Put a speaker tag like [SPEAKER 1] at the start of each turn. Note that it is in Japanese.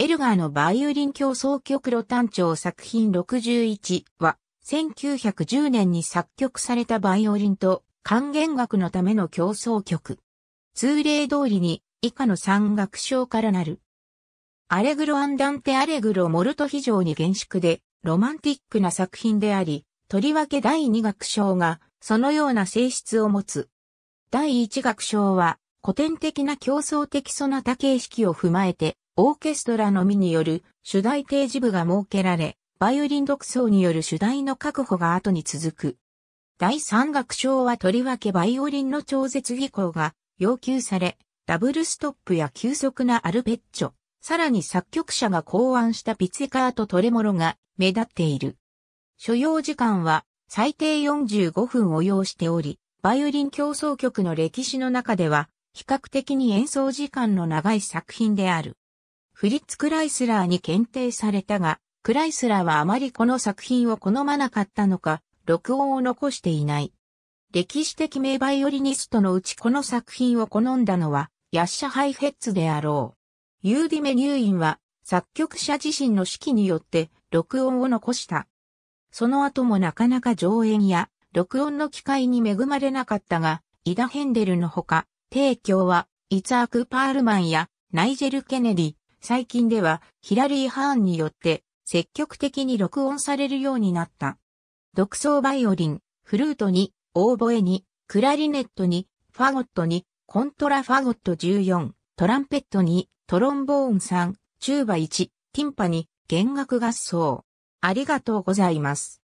[SPEAKER 1] エルガーのバイオリン協奏曲ロ単調作品61は、1910年に作曲されたバイオリンと還元楽のための協奏曲。通例通りに以下の三楽章からなる。アレグロアンダンテアレグロモルト非常に厳粛でロマンティックな作品であり、とりわけ第二楽章がそのような性質を持つ。第一楽章は古典的な競争的そなた形式を踏まえてオーケストラのみによる主題提示部が設けられ、バイオリン独奏による主題の確保が後に続く。第三楽章はとりわけバイオリンの超絶技巧が要求され、ダブルストップや急速なアルペッチョ、さらに作曲者が考案したピツィカートトレモロが目立っている。所要時間は最低45分を要しており、バイオリン競争曲の歴史の中では比較的に演奏時間の長い作品である。フリッツ・クライスラーに検定されたが、クライスラーはあまりこの作品を好まなかったのか、録音を残していない。歴史的名バイオリニストのうちこの作品を好んだのは、ヤッシャ・ハイフェッツであろう。ユーディメ・ニューインは、作曲者自身の指揮によって録音を残した。その後もなかなか上演や録音の機会に恵まれなかったが、イダ・ヘンデルのほか、提供はイツアーク・パールマンやナイジェル・ケネディ、最近ではヒラリー・ハーンによって積極的に録音されるようになった。独奏バイオリン、フルートに、オーボエに、クラリネットに、ファゴットに、コントラファゴット14、トランペットに、トロンボーン3、チューバ1、ティンパに、弦楽合奏。ありがとう
[SPEAKER 2] ございます。